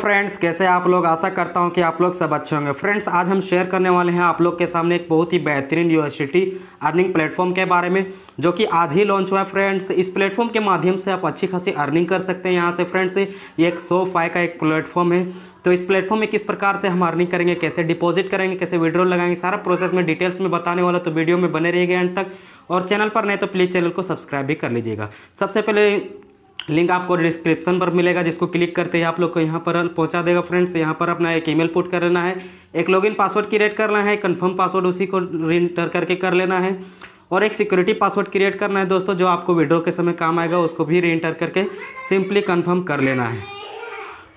friends कैसे आप लोग आशा करता हूं कि आप लोग सब अच्छे होंगे फ्रेंड्स आज हम शेयर करने वाले हैं आप लोग के सामने एक बहुत ही बेहतरीन यूनिवर्सिटी अर्निंग प्लेटफॉर्म के बारे में जो कि आज ही लॉन्च हुआ है फ्रेंड्स इस प्लेटफॉर्म के माध्यम से आप अच्छी खासी अर्निंग कर सकते हैं यहां से फ्रेंड्स ये एक सो का एक प्लेटफॉर्म है तो इस प्लेटफॉर्म में किस प्रकार से हम अर्निंग करेंगे कैसे डिपॉजिट करेंगे कैसे विड्रॉल लगाएंगे सारा प्रोसेस में डिटेल्स में बताने वाला तो वीडियो में बने रहिएगा एंड तक और चैनल पर नहीं तो प्लीज़ चैनल को सब्सक्राइब भी कर लीजिएगा सबसे पहले लिंक आपको डिस्क्रिप्शन पर मिलेगा जिसको क्लिक करते ही आप लोग को यहाँ पर पहुँचा देगा फ्रेंड्स यहाँ पर अपना एक ईमेल पुट करना है एक लॉगिन पासवर्ड क्रिएट करना है कंफर्म पासवर्ड उसी को रिंटर करके कर लेना है और एक सिक्योरिटी पासवर्ड क्रिएट करना है दोस्तों जो आपको विड्रो के समय काम आएगा उसको भी रीएंटर करके सिंपली कन्फर्म कर लेना है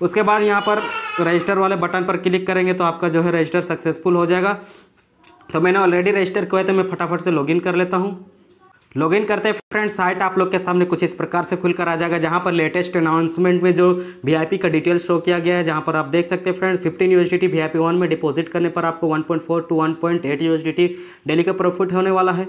उसके बाद यहाँ पर रजिस्टर वाले बटन पर क्लिक करेंगे तो आपका जो है रजिस्टर सक्सेसफुल हो जाएगा तो मैंने ऑलरेडी रजिस्टर किया तो मैं फटाफट से लॉगिन कर लेता हूँ लॉगिन करते हैं फ्रेंड साइट आप लोग के सामने कुछ इस प्रकार से खुलकर आ जाएगा जहां पर लेटेस्ट अनाउंसमेंट में जो वीआईपी का डिटेल शो किया गया है जहां पर आप देख सकते हैं फ्रेंड 15 यूएसडीटी वीआईपी वन में डिपॉजिट करने पर आपको 1.4 टू 1.8 यूएसडीटी डेली का प्रॉफिट होने वाला है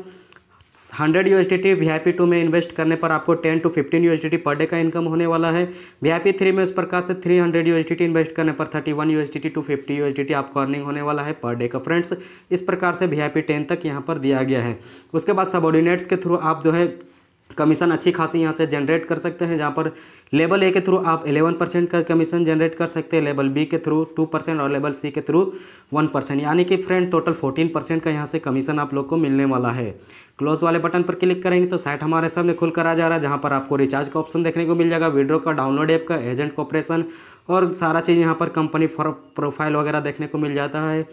hundred U S D T two में इन्वेस्ट करने पर आपको ten to fifteen U S D T per day का इनकम होने वाला है वी आई पी थ्री में उस प्रकार से three hundred U S D T invest करने पर thirty one U S D T to fifty U S D T आपको अर्निंग होने वाला है पर डे का फ्रेंड्स इस प्रकार से वी आई पी टेन तक यहाँ पर दिया गया है उसके बाद सबॉर्डिनेट्स के थ्रू आप जो है कमीशन अच्छी खासी यहाँ से जनरेट कर सकते हैं जहाँ पर लेवल ए के थ्रू आप 11 परसेंट का कमीशन जनरेट कर सकते हैं लेवल बी के थ्रू 2 परसेंट और लेवल सी के थ्रू 1 परसेंट यानी कि फ्रेंड टोटल 14 परसेंट का यहाँ से कमीशन आप लोग को मिलने वाला है क्लोज वाले बटन पर क्लिक करेंगे तो साइट हमारे सामने खुल कर आ जा रहा है जहाँ पर आपको रिचार्ज का ऑप्शन देखने को मिल जाएगा विड्रो का डाउनलोड ऐप का एजेंट कॉपरेशन और सारा चीज़ यहाँ पर कंपनी प्रोफाइल वगैरह देखने को मिल जाता है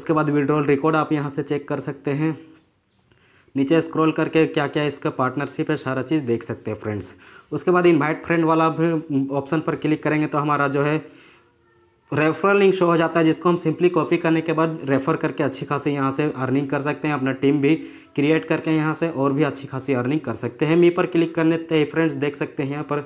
उसके बाद विड्रॉल रिकॉर्ड आप यहाँ से चेक कर सकते हैं नीचे स्क्रॉल करके क्या क्या इसका पार्टनरशिप है सारा चीज़ देख सकते हैं फ्रेंड्स उसके बाद इनवाइट फ्रेंड वाला ऑप्शन पर क्लिक करेंगे तो हमारा जो है रेफरल लिंक शो हो जाता है जिसको हम सिंपली कॉपी करने के बाद रेफ़र करके अच्छी खासी यहाँ से अर्निंग कर सकते हैं अपना टीम भी क्रिएट करके यहाँ से और भी अच्छी खासी अर्निंग कर सकते हैं मी पर क्लिक करने फ्रेंड्स देख सकते हैं यहाँ पर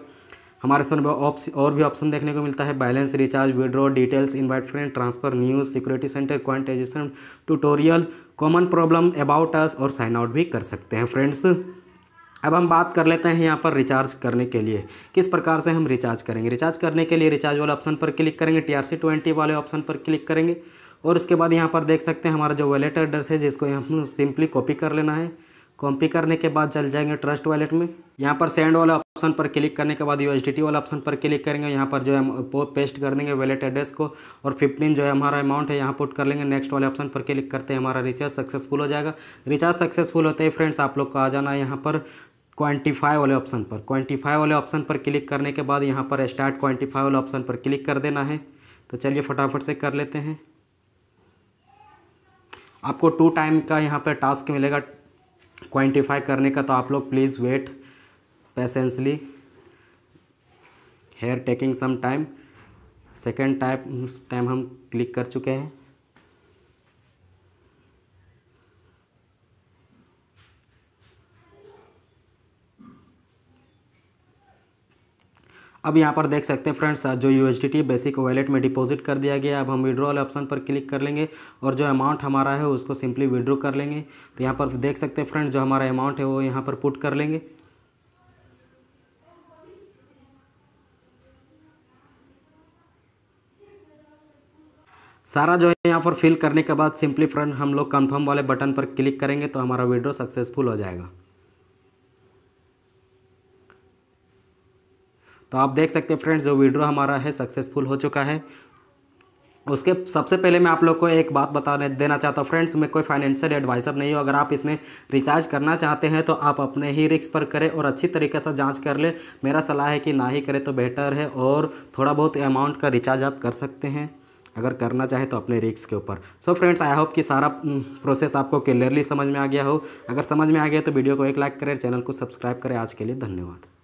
हमारे साथ और भी ऑप्शन देखने को मिलता है balance recharge withdraw details invite friend transfer news security center quantization tutorial common problem about us और साइन आउट भी कर सकते हैं फ्रेंड्स अब हम बात कर लेते हैं यहाँ पर रिचार्ज करने के लिए किस प्रकार से हम रिचार्ज करेंगे रिचार्ज करने के लिए रिचार्ज वाले ऑप्शन पर क्लिक करेंगे टी आर सी ट्वेंटी वाले ऑप्शन पर क्लिक करेंगे और उसके बाद यहाँ पर देख सकते हैं हमारा जो वॉलेट एड्रेस है जिसको हम सिंपली कॉपी कर लेना है कॉपी करने के बाद चल जाएंगे ट्रस्ट वॉलेट में यहाँ पर सेंड वाला ऑप्शन पर क्लिक करने के बाद यू एस वाला ऑप्शन पर क्लिक करेंगे यहाँ पर जो है पेस्ट कर देंगे वैलेट एड्रेस को और फिफ्टीन जो है हमारा अमाउंट है यहाँ पुट कर लेंगे नेक्स्ट वाले ऑप्शन पर क्लिक करते हैं हमारा रिचार्ज सक्सेसफुल हो जाएगा रिचार्ज सक्सेसफुल होते ही फ्रेंड्स आप लोग को आ जाना है यहाँ पर क्वांटिफाई वाले ऑप्शन पर क्वांटिफाई वाले ऑप्शन पर क्लिक करने के बाद यहाँ पर स्टार्ट क्वांटिफाई वाले ऑप्शन पर क्लिक कर देना है तो चलिए फटाफट से कर लेते हैं आपको टू टाइम का यहाँ पर टास्क मिलेगा क्वान्टिफाई करने का तो आप लोग please wait patiently here taking time second second type time हम क्लिक कर चुके हैं अब यहाँ पर देख सकते हैं फ्रेंड्स जो यू एच बेसिक वॉलेट में डिपॉजिट कर दिया गया अब हम विड्रॉल ऑप्शन पर क्लिक कर लेंगे और जो अमाउंट हमारा है उसको सिंपली विड्रॉ कर लेंगे तो यहाँ पर देख सकते हैं फ्रेंड्स जो हमारा अमाउंट है वो यहाँ पर पुट कर लेंगे सारा जो है यहाँ पर फिल करने के बाद सिंपली फ्रेंड हम लोग कंफर्म वाले बटन पर क्लिक करेंगे तो हमारा विड्रो सक्सेसफुल हो जाएगा तो आप देख सकते हैं फ्रेंड्स जो विड्रो हमारा है सक्सेसफुल हो चुका है उसके सबसे पहले मैं आप लोग को एक बात बताने देना चाहता हूँ फ्रेंड्स मैं कोई फाइनेंशियल एडवाइज़र नहीं हूँ अगर आप इसमें रिचार्ज करना चाहते हैं तो आप अपने ही रिक्स पर करें और अच्छी तरीके से जांच कर ले मेरा सलाह है कि ना ही करें तो बेटर है और थोड़ा बहुत अमाउंट का रिचार्ज आप कर सकते हैं अगर करना चाहे तो अपने रिक्स के ऊपर सो फ्रेंड्स आई होप कि सारा प्रोसेस हम्म, आपको क्लियरली समझ में आ गया हो अगर समझ में आ गया तो वीडियो को एक लाइक करें चैनल को सब्सक्राइब करें आज के लिए धन्यवाद